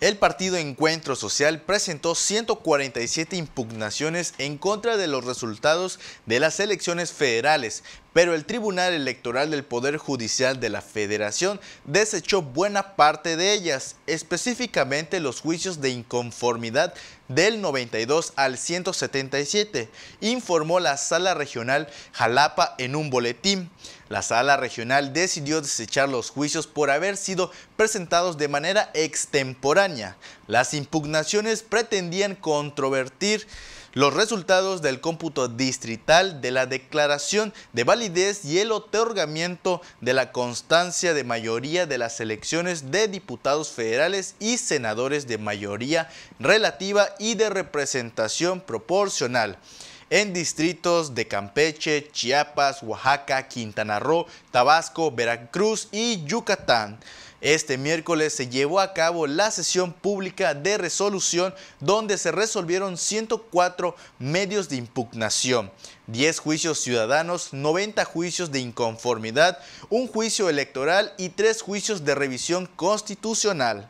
El partido Encuentro Social presentó 147 impugnaciones en contra de los resultados de las elecciones federales, pero el Tribunal Electoral del Poder Judicial de la Federación desechó buena parte de ellas, específicamente los juicios de inconformidad del 92 al 177, informó la Sala Regional Jalapa en un boletín. La sala regional decidió desechar los juicios por haber sido presentados de manera extemporánea. Las impugnaciones pretendían controvertir los resultados del cómputo distrital de la declaración de validez y el otorgamiento de la constancia de mayoría de las elecciones de diputados federales y senadores de mayoría relativa y de representación proporcional en distritos de Campeche, Chiapas, Oaxaca, Quintana Roo, Tabasco, Veracruz y Yucatán. Este miércoles se llevó a cabo la sesión pública de resolución donde se resolvieron 104 medios de impugnación, 10 juicios ciudadanos, 90 juicios de inconformidad, un juicio electoral y tres juicios de revisión constitucional.